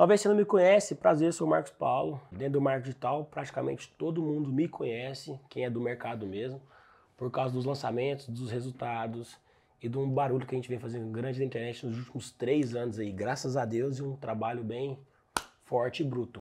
Talvez você não me conhece, prazer, sou o Marcos Paulo. Dentro do marketing digital, praticamente todo mundo me conhece, quem é do mercado mesmo, por causa dos lançamentos, dos resultados e de um barulho que a gente vem fazendo grande na internet nos últimos três anos aí, graças a Deus, e um trabalho bem forte e bruto.